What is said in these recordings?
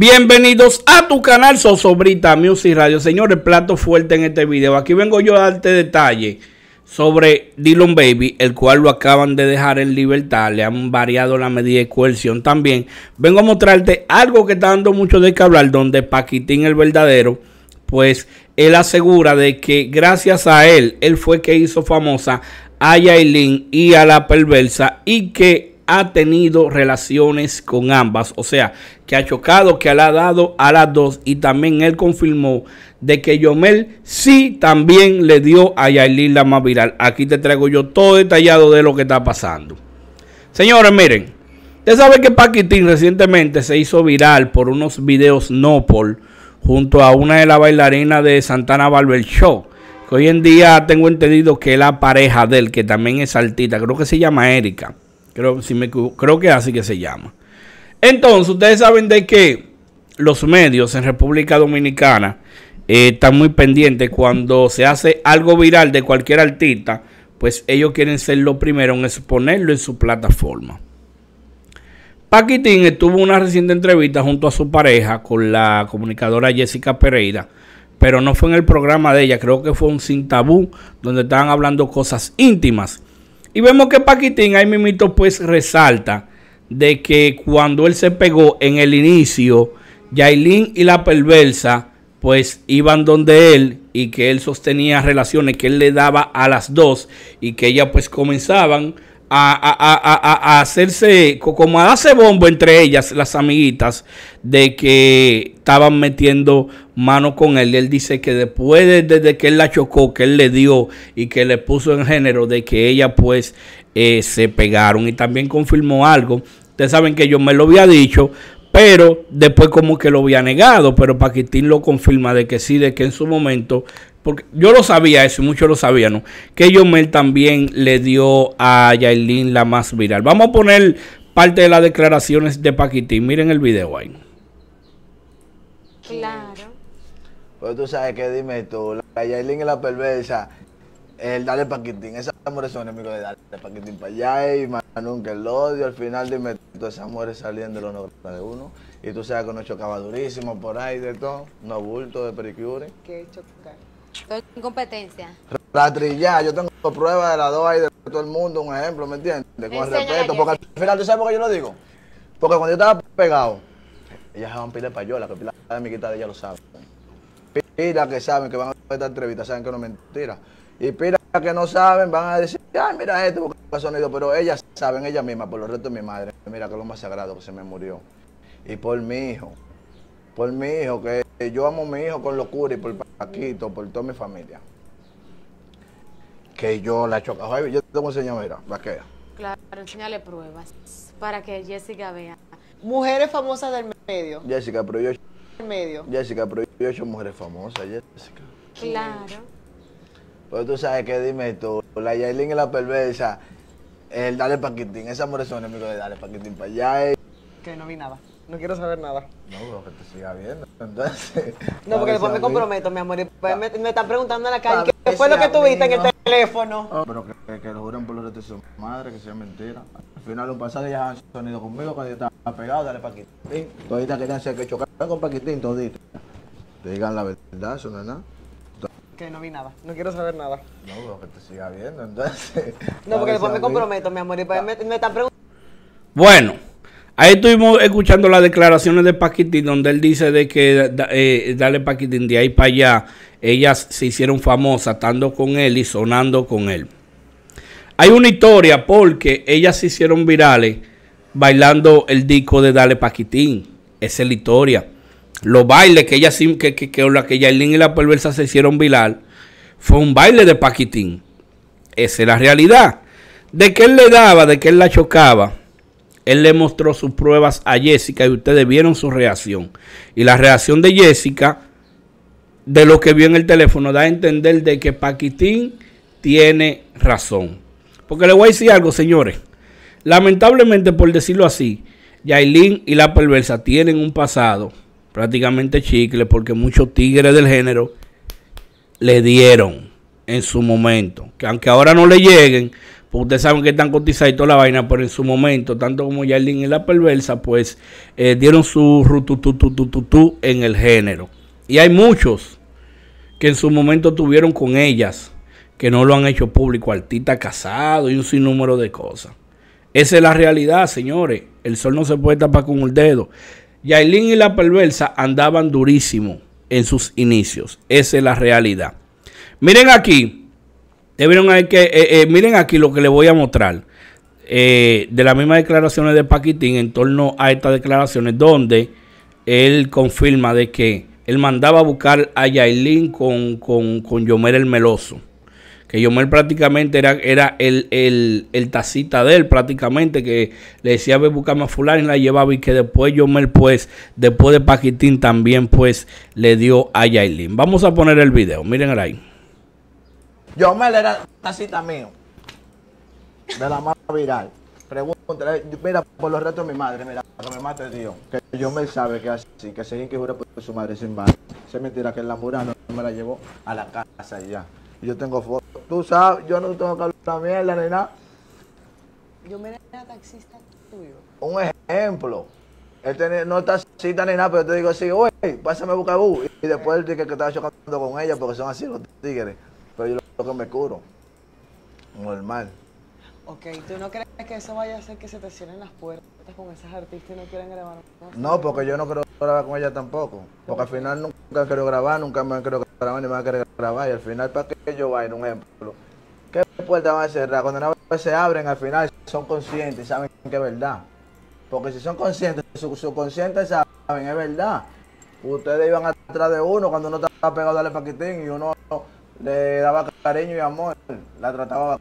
Bienvenidos a tu canal Sosobrita Music Radio. Señores, plato fuerte en este video. Aquí vengo yo a darte detalle sobre Dylan Baby, el cual lo acaban de dejar en libertad. Le han variado la medida de coerción también. Vengo a mostrarte algo que está dando mucho de que hablar, donde Paquitín el verdadero, pues él asegura de que gracias a él, él fue que hizo famosa a Yailin y a la perversa y que ha tenido relaciones con ambas. O sea, que ha chocado, que le ha dado a las dos. Y también él confirmó de que Yomel sí también le dio a Yailin la más viral. Aquí te traigo yo todo detallado de lo que está pasando. Señores, miren. Usted sabe que Paquitín recientemente se hizo viral por unos videos por. junto a una de las bailarinas de Santana Barber Show. Que hoy en día tengo entendido que es la pareja de él, que también es altita, creo que se llama Erika. Creo, si me, creo que así que se llama. Entonces, ustedes saben de que los medios en República Dominicana eh, están muy pendientes cuando se hace algo viral de cualquier artista, pues ellos quieren ser los primeros en exponerlo en su plataforma. Paquitín estuvo una reciente entrevista junto a su pareja con la comunicadora Jessica Pereira, pero no fue en el programa de ella, creo que fue un sin tabú, donde estaban hablando cosas íntimas. Y vemos que Paquitín ahí mismo pues resalta de que cuando él se pegó en el inicio, Yailin y la perversa pues iban donde él y que él sostenía relaciones que él le daba a las dos y que ellas pues comenzaban a, hacerse, como hace bombo entre ellas, las amiguitas, de que estaban metiendo mano con él. Él dice que después, de, desde que él la chocó, que él le dio y que le puso en género, de que ella pues eh, se pegaron. Y también confirmó algo. Ustedes saben que yo me lo había dicho, pero después como que lo había negado, pero Paquitín lo confirma de que sí, de que en su momento porque yo lo sabía eso y muchos lo sabían, ¿no? Que Yomel también le dio a Yailin la más viral. Vamos a poner parte de las declaraciones de Paquitín. Miren el video ahí. Claro. Pues tú sabes que dime tú, la Yailin es la perversa. El dale Paquitín, esas amores son enemigos de dale Paquitín para allá y más nunca el odio. Al final dime tú, esas amores salían de los 90 de uno. Y tú sabes que nos chocaba durísimo por ahí de todo, no bulto de pericure. Qué chocar. La Estoy yo tengo pruebas de las dos ahí de todo el mundo, un ejemplo, ¿me entiendes? Con respeto, porque al final, ¿tú sabes por qué yo lo digo? Porque cuando yo estaba pegado, ellas se van pila de payola, que pila de mi de ella lo saben. Pila que saben que van a esta entrevista, saben que no es mentira. Y pila que no saben van a decir, ay, mira esto, porque ha sonido. Pero ellas saben, ellas mismas, por los resto de mi madre, mira que es lo más sagrado que se me murió. Y por mi hijo, por mi hijo, que yo amo a mi hijo con locura y por Paquito, por toda mi familia. Que yo la he yo te voy a enseñar, mira, quedar. Claro, enseñale pruebas para que Jessica vea. Mujeres famosas del medio. Jessica, pero yo... Del medio. Jessica, pero yo he hecho mujeres famosas, Jessica. Claro. Pero tú sabes que dime tú, la Yailin y la perversa, el Dale Paquitín, esas mujeres son enemigo de Dale Paquitín para allá. Eh. Que no vi nada. No quiero saber nada. No, pero que te siga viendo. Entonces, no, porque después me comprometo, mi amor. y me, están preguntando en la calle qué fue lo que tuviste en el teléfono. pero que, que, lo juren por los de su madre, que sea mentira. Al final, un pasado ya han sonido conmigo cuando yo estaba pegado, dale Paquitín. Todita querían ser que chocar con Paquitín, todita. Te digan la verdad, eso no es nada. Que no vi nada. No quiero saber nada. No, pero que te siga viendo, entonces. No, porque después me comprometo, mi amor. y me, me están preguntando. Bueno. Ahí estuvimos escuchando las declaraciones de Paquitín, donde él dice de que eh, Dale Paquitín de ahí para allá, ellas se hicieron famosas estando con él y sonando con él. Hay una historia porque ellas se hicieron virales bailando el disco de Dale Paquitín. Esa es la historia. Los bailes que ella que, que, que y la perversa se hicieron viral fue un baile de Paquitín. Esa es la realidad. De que él le daba, de que él la chocaba él le mostró sus pruebas a Jessica y ustedes vieron su reacción. Y la reacción de Jessica, de lo que vio en el teléfono, da a entender de que Paquitín tiene razón. Porque le voy a decir algo, señores. Lamentablemente, por decirlo así, Yailin y la perversa tienen un pasado prácticamente chicle porque muchos tigres del género le dieron en su momento. Que aunque ahora no le lleguen, pues ustedes saben que están cotizados y toda la vaina, pero en su momento, tanto como Yardín y La Perversa, pues eh, dieron su rutututututu en el género. Y hay muchos que en su momento tuvieron con ellas, que no lo han hecho público, altita, casado y un sinnúmero de cosas. Esa es la realidad, señores. El sol no se puede tapar con el dedo. Yailin y la perversa andaban durísimo en sus inicios. Esa es la realidad. Miren aquí que, eh, eh, miren aquí lo que le voy a mostrar. Eh, de las mismas declaraciones de Paquitín en torno a estas declaraciones donde él confirma de que él mandaba a buscar a Yailin con, con, con Yomer el Meloso. Que Yomer prácticamente era, era el, tacita de él, prácticamente, que le decía, ve, buscarme a fulano y la llevaba. Y que después Yomer, pues, después de Paquitín también, pues, le dio a Yailin. Vamos a poner el video, miren ahí. Yo me le era una cita mío. De la más viral. Pregúntale, mira, por los retos de mi madre, mira, que me mate Dios. Que yo me sabe que así, que se que jura por su madre sin madre. Se mentira que el murano, me la llevó a la casa y ya. Yo tengo fotos. Tú sabes, yo no tengo que hablar mierda ni nada. Yo me era taxista tuyo. Un ejemplo. Él tenía, no está cita ni nada, pero yo te digo así, oye, pásame a buscar bus. Y después el tigre que estaba chocando con ella, porque son así los tigres que me curo. Normal. Ok, ¿tú no crees que eso vaya a hacer que se te cierren las puertas con esas artistas y no quieran grabar? No, porque yo no quiero grabar con ella tampoco. Porque al final nunca quiero grabar, nunca me quiero grabar, ni me a querer grabar. Y al final, ¿para que yo vaya? Un ejemplo. que puertas van a cerrar? Cuando una se abren, al final son conscientes saben que es verdad. Porque si son conscientes, subconscientes saben, es verdad. Ustedes iban atrás de uno cuando uno estaba pegado al paquetín y uno le daba y amor, la trataba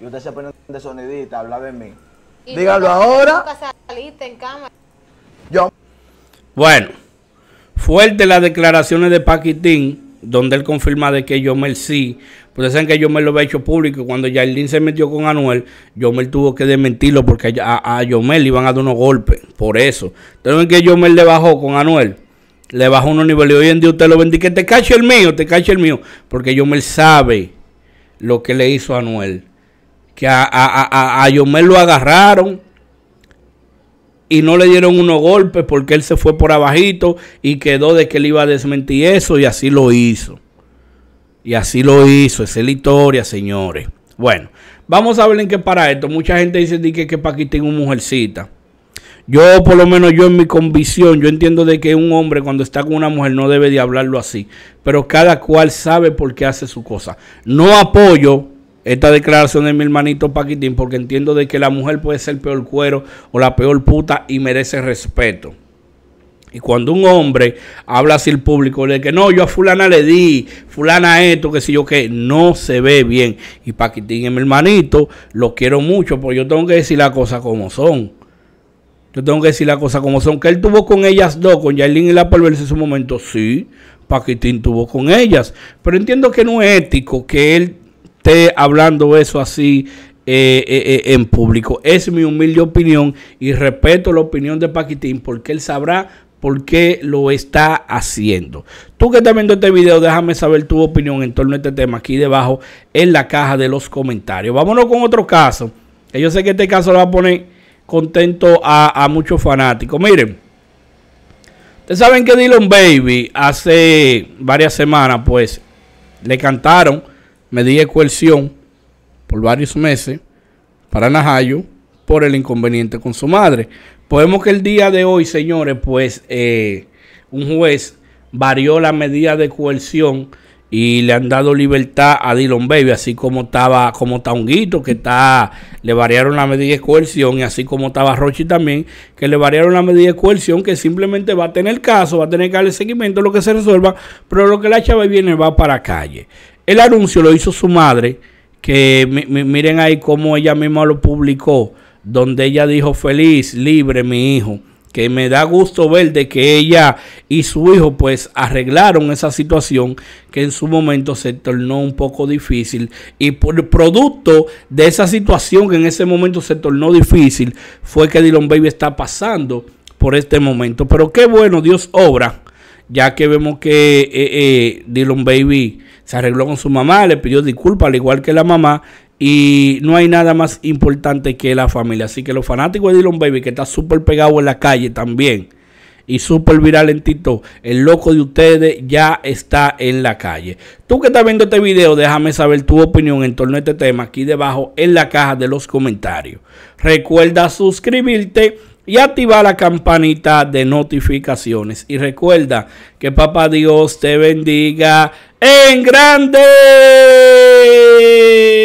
Y usted se pone de habla de mí. Dígalo ahora. Bueno, fuerte las declaraciones de Paquitín, donde él confirma de que Yomel sí. Pues saben que Yomel lo había hecho público. Cuando link se metió con Anuel, Yomel tuvo que desmentirlo porque a, a le iban a dar unos golpes. Por eso. Entonces ven que Yomel le bajó con Anuel le bajo unos niveles. Hoy en día usted lo bendique, te cache el mío, te cache el mío. Porque Yomel sabe lo que le hizo a Anuel. Que a, a, a, Yomel lo agarraron y no le dieron unos golpes porque él se fue por abajito y quedó de que él iba a desmentir eso y así lo hizo. Y así lo hizo. Esa es la historia, señores. Bueno, vamos a ver en qué para esto. Mucha gente dice que, que aquí es una mujercita. Yo, por lo menos yo en mi convicción, yo entiendo de que un hombre cuando está con una mujer no debe de hablarlo así. Pero cada cual sabe por qué hace su cosa. No apoyo esta declaración de mi hermanito Paquitín porque entiendo de que la mujer puede ser el peor cuero o la peor puta y merece respeto. Y cuando un hombre habla así al público, de que no, yo a fulana le di, fulana esto, que si yo qué, no se ve bien. Y Paquitín es mi hermanito, lo quiero mucho, porque yo tengo que decir las cosas como son. Yo tengo que decir la cosa como son. Que él tuvo con ellas dos, con Yailin y la Perversa en su momento. Sí, Paquitín tuvo con ellas. Pero entiendo que no es ético que él esté hablando eso así eh, eh, eh, en público. Es mi humilde opinión y respeto la opinión de Paquitín porque él sabrá por qué lo está haciendo. Tú que estás viendo este video, déjame saber tu opinión en torno a este tema aquí debajo en la caja de los comentarios. Vámonos con otro caso. Yo sé que este caso lo va a poner contento a, muchos fanáticos. Miren, ustedes saben que Dylan Baby hace varias semanas, pues, le cantaron medida de coerción por varios meses para Najayo por el inconveniente con su madre. Podemos que el día de hoy, señores, pues eh, un juez varió la medida de coerción y le han dado libertad a Dylan Baby, así como estaba, como está que está, le variaron la medida de coerción, y así como estaba Rochi también, que le variaron la medida de coerción, que simplemente va a tener caso, va a tener que darle seguimiento lo que se resuelva, pero lo que la chava viene va para calle. El anuncio lo hizo su madre, que miren ahí cómo ella misma lo publicó, donde ella dijo, feliz, libre mi hijo que me da gusto ver de que ella y su hijo pues arreglaron esa situación que en su momento se tornó un poco difícil y por producto de esa situación que en ese momento se tornó difícil fue que Dylan Baby está pasando por este momento. Pero qué bueno, Dios obra, ya que vemos que eh, eh Dylan Baby se arregló con su mamá, le pidió disculpas, al igual que la mamá, y no hay nada más importante que la familia. Así que los fanáticos de Dylan Baby, que está súper pegado en la calle también y súper viral en el loco de ustedes ya está en la calle. Tú que estás viendo este video, déjame saber tu opinión en torno a este tema aquí debajo en la caja de los comentarios. Recuerda suscribirte y activar la campanita de notificaciones. Y recuerda que Papá Dios te bendiga en grande.